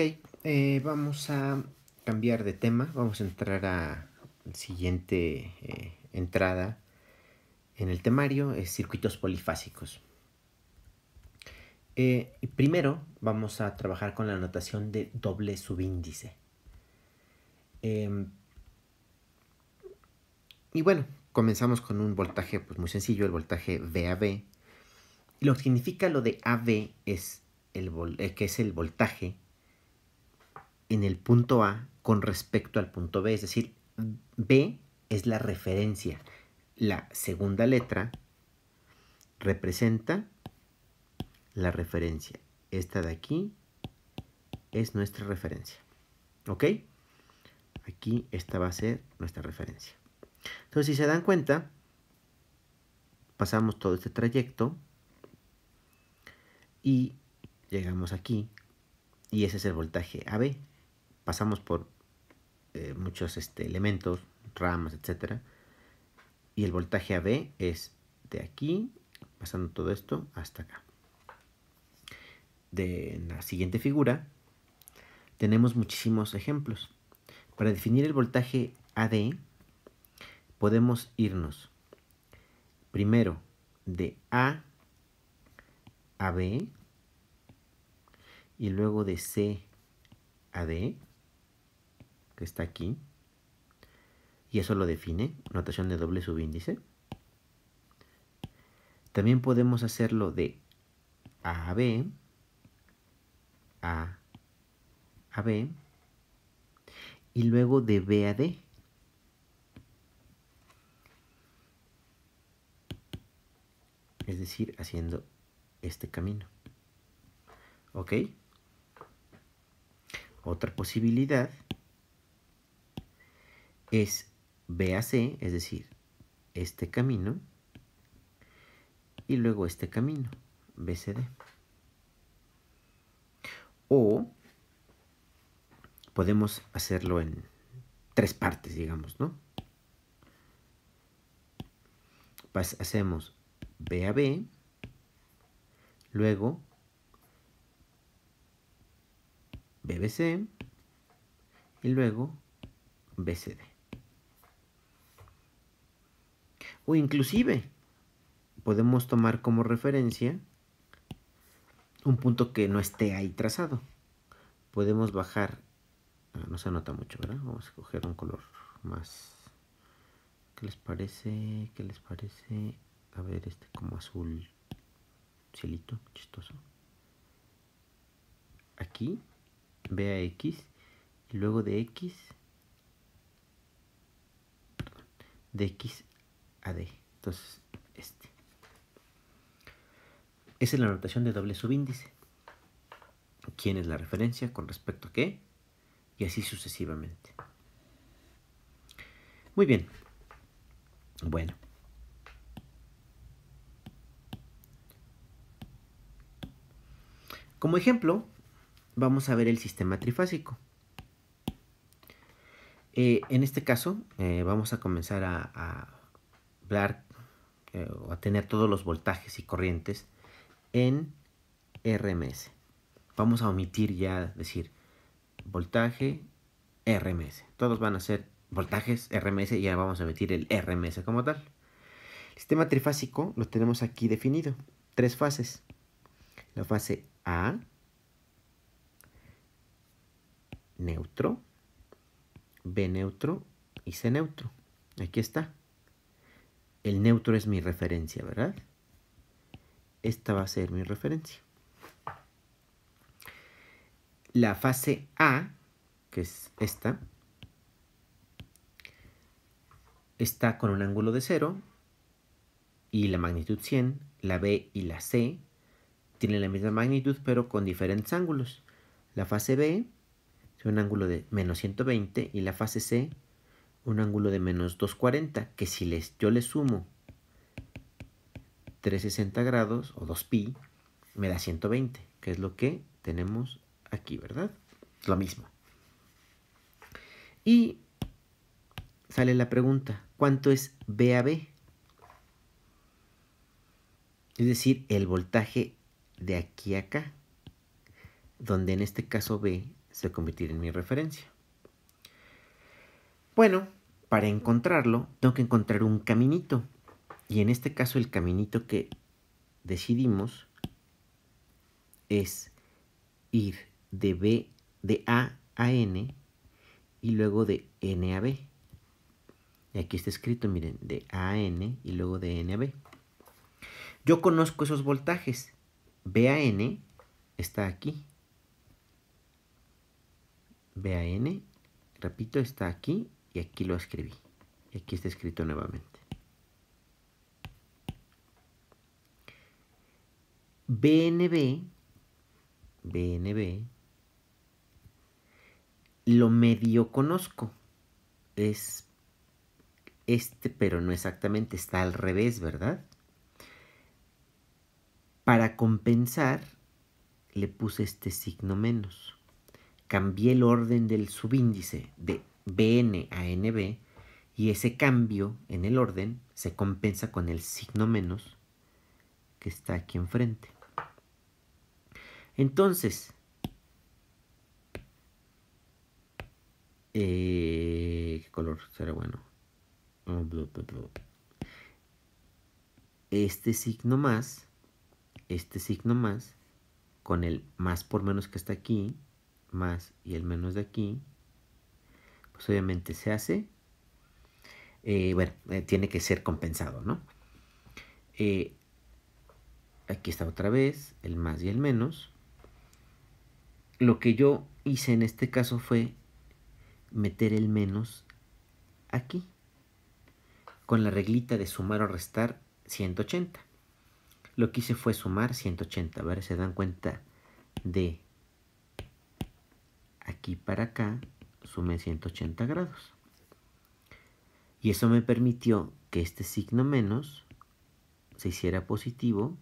Ok, eh, vamos a cambiar de tema. Vamos a entrar a la siguiente eh, entrada en el temario, es circuitos polifásicos. Eh, primero vamos a trabajar con la notación de doble subíndice. Em, y bueno, comenzamos con un voltaje pues, muy sencillo, el voltaje VAB. Lo que significa lo de AB es el, que es el voltaje en el punto A con respecto al punto B. Es decir, B es la referencia. La segunda letra representa la referencia. Esta de aquí es nuestra referencia. ¿Ok? Aquí esta va a ser nuestra referencia. Entonces, si se dan cuenta, pasamos todo este trayecto y llegamos aquí y ese es el voltaje AB pasamos por eh, muchos este, elementos, ramas, etc. Y el voltaje AB es de aquí, pasando todo esto, hasta acá. De la siguiente figura tenemos muchísimos ejemplos. Para definir el voltaje AD podemos irnos primero de A a B y luego de C a D que está aquí, y eso lo define, notación de doble subíndice. También podemos hacerlo de A a B, A a B, y luego de B a D. Es decir, haciendo este camino. ¿Ok? Otra posibilidad es BAC es decir, este camino y luego este camino, BCD. O podemos hacerlo en tres partes, digamos, ¿no? hacemos BAB, luego BBC y luego BCD. O inclusive podemos tomar como referencia un punto que no esté ahí trazado. Podemos bajar, ah, no se nota mucho, ¿verdad? Vamos a coger un color más. ¿Qué les parece? ¿Qué les parece? A ver, este como azul cielito, chistoso. Aquí, ve a X, y luego de X, de X de Entonces, este. es la notación de doble subíndice. ¿Quién es la referencia? ¿Con respecto a qué? Y así sucesivamente. Muy bien. Bueno. Como ejemplo, vamos a ver el sistema trifásico. Eh, en este caso, eh, vamos a comenzar a eh, o a tener todos los voltajes y corrientes en RMS. Vamos a omitir ya decir voltaje RMS. Todos van a ser voltajes RMS y ya vamos a omitir el RMS como tal. El sistema trifásico lo tenemos aquí definido. Tres fases. La fase A, neutro, B neutro y C neutro. Aquí está el neutro es mi referencia, ¿verdad? Esta va a ser mi referencia. La fase A, que es esta, está con un ángulo de 0 y la magnitud 100. La B y la C tienen la misma magnitud pero con diferentes ángulos. La fase B tiene un ángulo de menos 120 y la fase C un ángulo de menos 240, que si les, yo le sumo 360 grados o 2pi, me da 120, que es lo que tenemos aquí, ¿verdad? Lo mismo. Y sale la pregunta, ¿cuánto es B a B? Es decir, el voltaje de aquí a acá, donde en este caso B se convertirá en mi referencia. Bueno, para encontrarlo tengo que encontrar un caminito. Y en este caso el caminito que decidimos es ir de B de A a N y luego de N a B. Y aquí está escrito, miren, de A a N y luego de N a B. Yo conozco esos voltajes. B a N está aquí. B a N, repito, está aquí aquí lo escribí. Aquí está escrito nuevamente. BNB, BNB, lo medio conozco. Es este, pero no exactamente, está al revés, ¿verdad? Para compensar, le puse este signo menos. Cambié el orden del subíndice de BN a NB y ese cambio en el orden se compensa con el signo menos que está aquí enfrente. Entonces, eh, ¿qué color será bueno? Este signo más, este signo más, con el más por menos que está aquí, más y el menos de aquí, obviamente se hace. Eh, bueno, eh, tiene que ser compensado, ¿no? Eh, aquí está otra vez el más y el menos. Lo que yo hice en este caso fue meter el menos aquí, con la reglita de sumar o restar 180. Lo que hice fue sumar 180, a ver, se dan cuenta de aquí para acá, sumé 180 grados. Y eso me permitió que este signo menos se hiciera positivo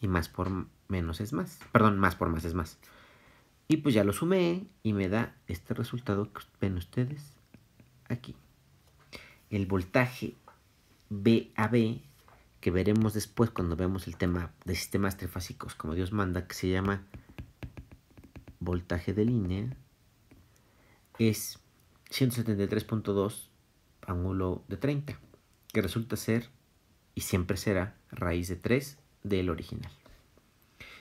y más por menos es más. Perdón, más por más es más. Y pues ya lo sumé y me da este resultado que ven ustedes aquí. El voltaje BAB que veremos después cuando veamos el tema de sistemas trifásicos como Dios manda que se llama voltaje de línea es 173.2 ángulo de 30, que resulta ser y siempre será raíz de 3 del original.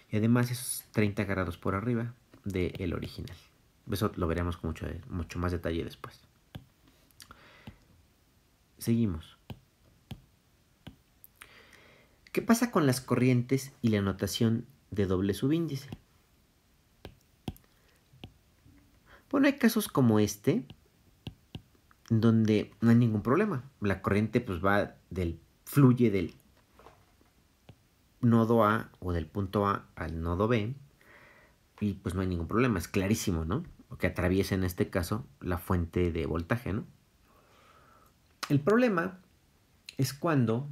Y además es 30 grados por arriba del original. Eso lo veremos con mucho, mucho más detalle después. Seguimos. ¿Qué pasa con las corrientes y la notación de doble subíndice? Bueno, hay casos como este donde no hay ningún problema. La corriente pues va del fluye del nodo A o del punto A al nodo B y pues no hay ningún problema, es clarísimo, ¿no? Que atraviesa en este caso la fuente de voltaje, ¿no? El problema es cuando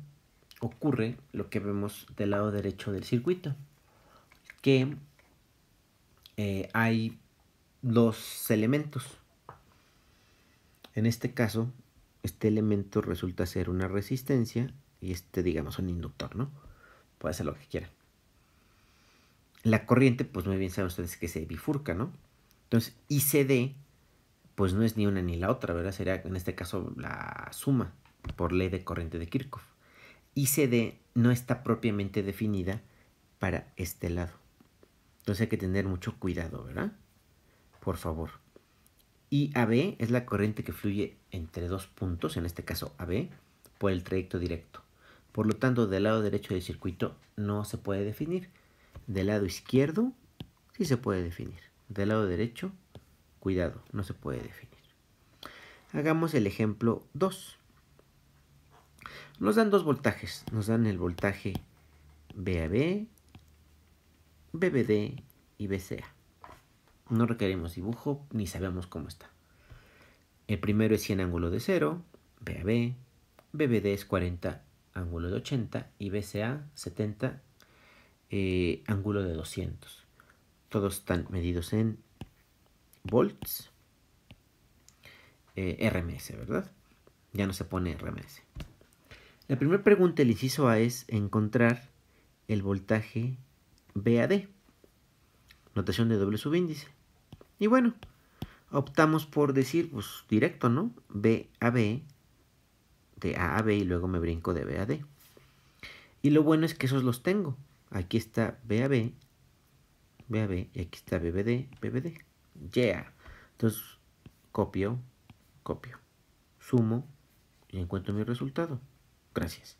ocurre lo que vemos del lado derecho del circuito, que eh, hay los elementos. En este caso, este elemento resulta ser una resistencia y este, digamos, un inductor, ¿no? Puede ser lo que quiera. La corriente, pues muy bien saben ustedes que se bifurca, ¿no? Entonces, ICD, pues no es ni una ni la otra, ¿verdad? Sería en este caso la suma por ley de corriente de Kirchhoff. ICD no está propiamente definida para este lado. Entonces hay que tener mucho cuidado, ¿verdad? por favor. Y AB es la corriente que fluye entre dos puntos, en este caso AB, por el trayecto directo. Por lo tanto, del lado derecho del circuito no se puede definir. Del lado izquierdo sí se puede definir. Del lado derecho, cuidado, no se puede definir. Hagamos el ejemplo 2. Nos dan dos voltajes. Nos dan el voltaje BAB, BBD y BCA. No requerimos dibujo ni sabemos cómo está. El primero es 100 ángulo de 0, BAB, BBD es 40 ángulo de 80 y BCA 70 eh, ángulo de 200. Todos están medidos en volts, eh, RMS, ¿verdad? Ya no se pone RMS. La primera pregunta, del inciso A, es encontrar el voltaje BAD, notación de doble subíndice. Y bueno, optamos por decir, pues directo, ¿no? B a B, de A a B y luego me brinco de B a D. Y lo bueno es que esos los tengo. Aquí está B a B, B a B y aquí está BBD, BBD. Yeah. Entonces copio, copio, sumo y encuentro mi resultado. Gracias.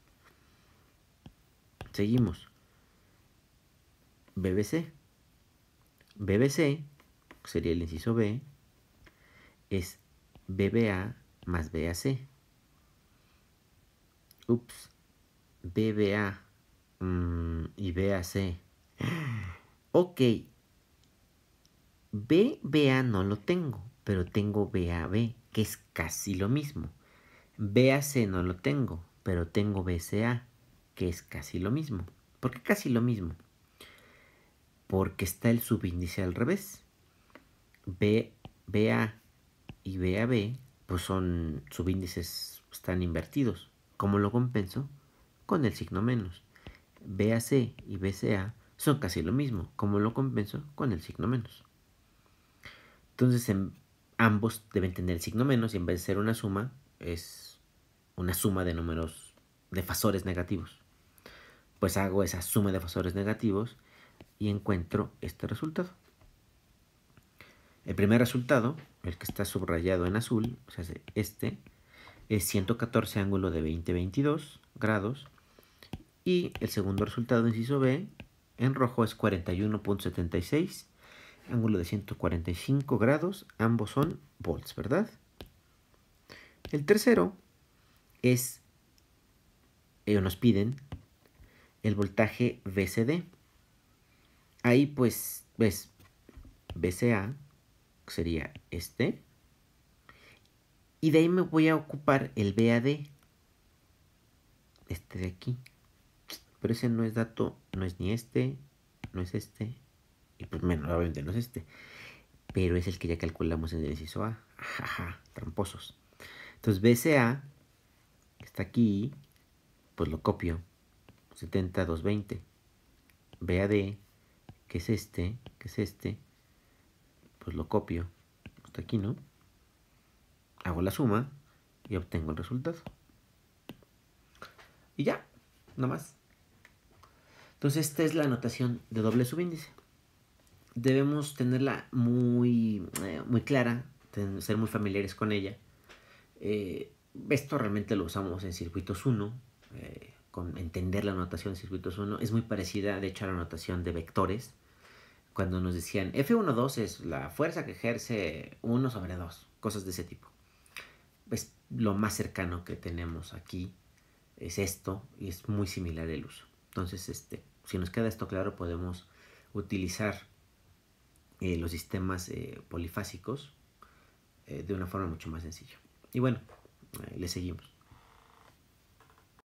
Seguimos. BBC. BBC sería el inciso B, es BBA más BAC. Ups, BBA mm, y BAC. Ok, BBA no lo tengo, pero tengo BAB, que es casi lo mismo. BAC no lo tengo, pero tengo BCA, que es casi lo mismo. ¿Por qué casi lo mismo? Porque está el subíndice al revés. BA y BAB, pues son subíndices están invertidos. ¿Cómo lo compenso? Con el signo menos. BAC y BCA son casi lo mismo. ¿Cómo lo compenso? Con el signo menos. Entonces en, em, ambos deben tener el signo menos y en vez de ser una suma, es una suma de números de fasores negativos. Pues hago esa suma de fasores negativos y encuentro este resultado. El primer resultado, el que está subrayado en azul, o sea, este, es 114 ángulo de 20, 22 grados. Y el segundo resultado, inciso B, en rojo es 41.76, ángulo de 145 grados, ambos son volts, ¿verdad? El tercero es, ellos eh, nos piden el voltaje VCD. Ahí pues ves BCA sería este. Y de ahí me voy a ocupar el BAD. Este de aquí. Pero ese no es dato, no es ni este, no es este. Y pues menos, obviamente no es este. Pero es el que ya calculamos en el inciso A. Jaja, tramposos. Entonces BCA, está aquí, pues lo copio. 70220 BAD, que es este, que es este, pues lo copio hasta aquí, ¿no? Hago la suma y obtengo el resultado. Y ya, nada más. Entonces esta es la notación de doble subíndice. Debemos tenerla muy, eh, muy clara, ser muy familiares con ella. Eh, esto realmente lo usamos en circuitos 1, eh, con entender la notación de circuitos 1. Es muy parecida, de hecho, a la notación de vectores cuando nos decían F1.2 es la fuerza que ejerce 1 sobre 2, cosas de ese tipo. Es lo más cercano que tenemos aquí, es esto, y es muy similar el uso. Entonces, este, si nos queda esto claro, podemos utilizar eh, los sistemas eh, polifásicos eh, de una forma mucho más sencilla. Y bueno, le seguimos.